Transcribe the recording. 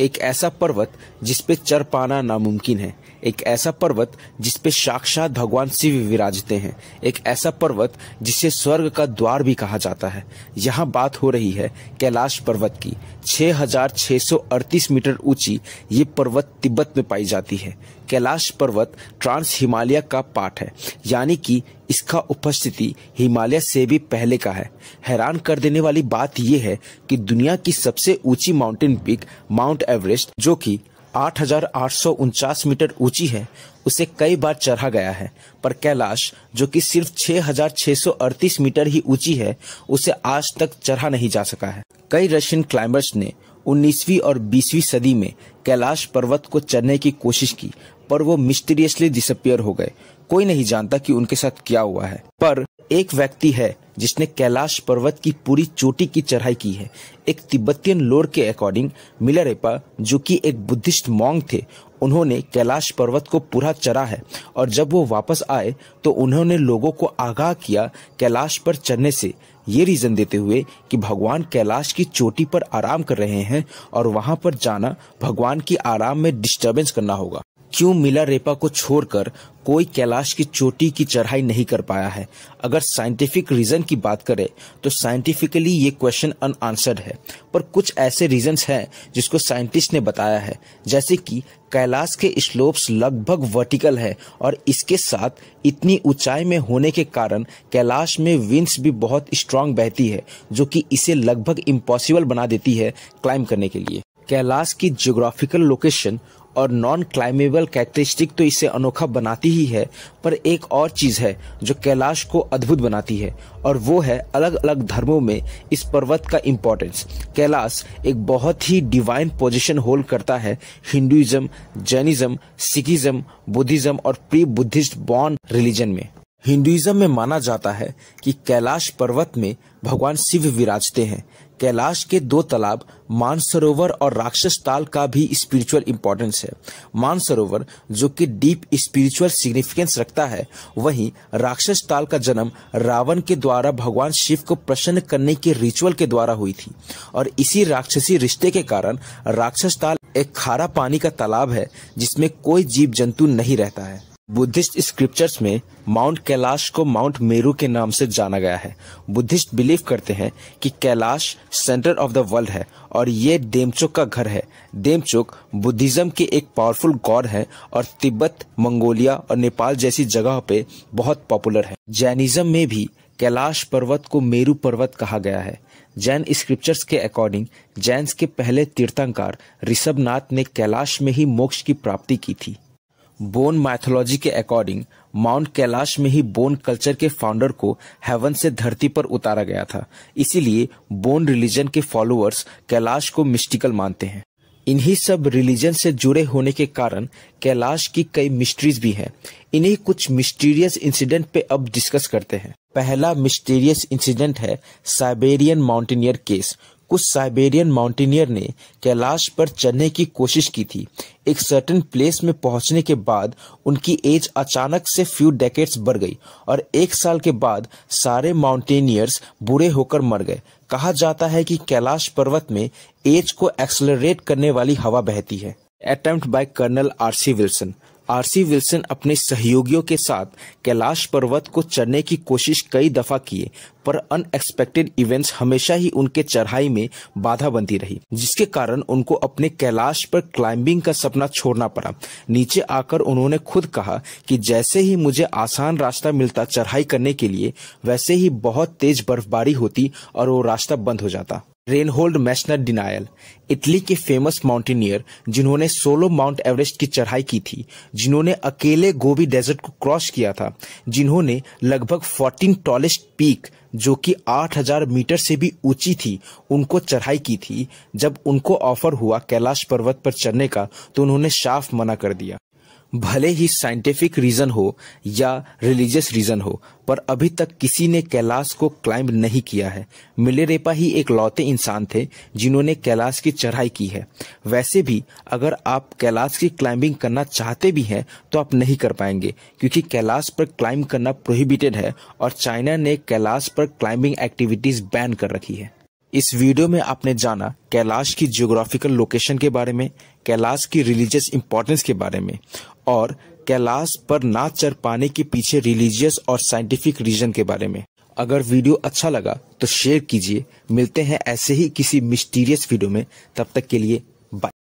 एक ऐसा पर्वत जिसपे चर पाना नामुमकिन है एक ऐसा पर्वत जिसपे साक्षात भगवान शिव विराजते हैं एक ऐसा पर्वत जिसे स्वर्ग का द्वार भी कहा जाता है यहाँ बात हो रही है कैलाश पर्वत की 6,638 मीटर ऊंची ये पर्वत तिब्बत में पाई जाती है कैलाश पर्वत ट्रांस हिमालय का पार्ट है यानी कि इसका उपस्थिति हिमालय से भी पहले का है हैरान कर देने वाली बात यह है कि दुनिया की सबसे ऊंची माउंटेन पीक माउंट एवरेस्ट जो कि आठ मीटर ऊंची है उसे कई बार चढ़ा गया है पर कैलाश जो कि सिर्फ 6,638 मीटर ही ऊंची है उसे आज तक चढ़ा नहीं जा सका है कई रशियन क्लाइंबर्स ने 19वीं और 20वीं सदी में कैलाश पर्वत को चढ़ने की कोशिश की पर वो मिस्टीरियसली डिसअपियर हो गए कोई नहीं जानता कि उनके साथ क्या हुआ है पर एक व्यक्ति है जिसने कैलाश पर्वत की पूरी चोटी की चढ़ाई की है एक तिब्बतियन लोर के अकॉर्डिंग मिलरेपा जो कि एक बुद्धिस्ट मॉन्ग थे उन्होंने कैलाश पर्वत को पूरा चरा है और जब वो वापस आए तो उन्होंने लोगों को आगाह किया कैलाश पर चढ़ने से ये रीजन देते हुए कि भगवान कैलाश की चोटी पर आराम कर रहे हैं और वहां पर जाना भगवान भगवान की आराम में डिस्टरबेंस करना होगा क्यों मिला रेपा को छोड़कर कोई कैलाश की चोटी की चढ़ाई नहीं कर पाया है अगर साइंटिफिक रीजन की बात करें तो साइंटिफिकली ये क्वेश्चन अनआंसर्ड है पर कुछ ऐसे रीजंस हैं जिसको साइंटिस्ट ने बताया है जैसे कि कैलाश के स्लोप्स लगभग वर्टिकल है और इसके साथ इतनी ऊंचाई में होने के कारण कैलाश में विंड्स भी बहुत स्ट्रांग बहती है जो कि इसे लगभग इम्पॉसिबल बना देती है क्लाइंब करने के लिए कैलाश की ज्योग्राफिकल लोकेशन और नॉन क्लाइमेबल कैरेक्टरिस्टिक तो इसे अनोखा बनाती ही है पर एक और चीज है जो कैलाश को अद्भुत बनाती है और वो है अलग अलग धर्मों में इस पर्वत का इम्पोर्टेंस कैलाश एक बहुत ही डिवाइन पोजीशन होल्ड करता है हिंदुइज्म जैनिज्म सिखिज्म बुद्धिज्म और प्री बुद्धिस्ट बॉर्न रिलीजन में हिंदुइज्म में माना जाता है कि कैलाश पर्वत में भगवान शिव विराजते हैं कैलाश के दो तालाब मानसरोवर और राक्षस ताल का भी स्पिरिचुअल इम्पोर्टेंस है मानसरोवर जो कि डीप स्पिरिचुअल सिग्निफिकेंस रखता है वहीं राक्षस ताल का जन्म रावण के द्वारा भगवान शिव को प्रसन्न करने के रिचुअल के द्वारा हुई थी और इसी राक्षसी रिश्ते के कारण राक्षस ताल एक खारा पानी का तालाब है जिसमें कोई जीव जंतु नहीं रहता है बुद्धिस्ट स्क्रिप्चर्स में माउंट कैलाश को माउंट मेरू के नाम से जाना गया है बुद्धिस्ट बिलीव करते हैं कि Kailash centre of the world है और ये डेमचोक का घर है डेमचोक बुद्धिज्म के एक पावरफुल गॉड है और तिब्बत मंगोलिया और नेपाल जैसी जगह पे बहुत पॉपुलर है जैनिज्म में भी कैलाश पर्वत को मेरू पर्वत कहा गया है जैन स्क्रिप्चर्स के अकॉर्डिंग जैन के पहले तीर्थंकार ऋषभनाथ ने कैलाश में ही मोक्ष की प्राप्ति की थी बोन माइथोलॉजी के अकॉर्डिंग माउंट कैलाश में ही बोन कल्चर के फाउंडर को हेवन से धरती पर उतारा गया था इसीलिए बोन रिलीजन के फॉलोअर्स कैलाश को मिस्टिकल मानते हैं इन्हीं सब रिलीजन से जुड़े होने के कारण कैलाश की कई मिस्ट्रीज भी हैं इन्हीं कुछ मिस्टीरियस इंसिडेंट पे अब डिस्कस करते हैं पहला मिस्टीरियस इंसिडेंट है साइबेरियन माउंटेनियर केस कुछ साइबेरियन माउंटेनियर ने कैलाश पर चढ़ने की कोशिश की थी एक सर्टन प्लेस में पहुंचने के बाद उनकी एज अचानक से फ्यू डेकेट्स बढ़ गई और एक साल के बाद सारे माउंटेनियर्स बुरे होकर मर गए कहा जाता है कि कैलाश पर्वत में एज को एक्सलरेट करने वाली हवा बहती है attempt by colonel C Wilson RC Wilson अपने सहयोगियों के साथ कैलाश पर्वत को चढ़ने की कोशिश कई दफा किए पर अनएक्सपेक्टेड इवेंट्स हमेशा ही उनके चढ़ाई में बाधा बनती रही जिसके कारण उनको अपने कैलाश पर क्लाइंबिंग का सपना छोड़ना पड़ा नीचे आकर उन्होंने खुद कहा कि जैसे ही मुझे आसान रास्ता मिलता चढ़ाई करने के लिए वैसे ही बहुत तेज बर्फबारी होती और वो रास्ता बंद हो जाता रेनहोल्ड मैशनर डिनायल इटली के फेमस माउंटेनियर जिन्होंने सोलो माउंट एवरेस्ट की चढ़ाई की थी जिन्होंने अकेले गोबी डेजर्ट को क्रॉस किया था जिन्होंने लगभग 14 टॉलेस्ट पीक जो कि 8000 मीटर से भी ऊंची थी उनको चढ़ाई की थी जब उनको ऑफर हुआ कैलाश पर्वत पर चढ़ने का तो उन्होंने साफ मना कर दिया भले ही साइंटिफिक रीजन हो या रिलीजियस रीजन हो पर अभी तक किसी ने कैलाश को क्लाइंब नहीं किया है मिलेरेपा ही एक लौते इंसान थे जिन्होंने कैलाश की चढ़ाई की है वैसे भी अगर आप कैलाश की क्लाइंबिंग करना चाहते भी हैं तो आप नहीं कर पाएंगे क्योंकि कैलाश पर क्लाइंब करना प्रोहिबिटेड है और चाइना ने कैलाश पर क्लाइंबिंग एक्टिविटीज बैन कर रखी है इस वीडियो में आपने जाना कैलाश की जियोग्राफिकल लोकेशन के बारे में कैलाश की रिलीजियस इंपॉर्टेंस के बारे में और कैलाश पर ना चढ़ पाने के पीछे रिलीजियस और साइंटिफिक रीजन के बारे में अगर वीडियो अच्छा लगा तो शेयर कीजिए मिलते हैं ऐसे ही किसी मिस्टीरियस वीडियो में तब तक के लिए बाय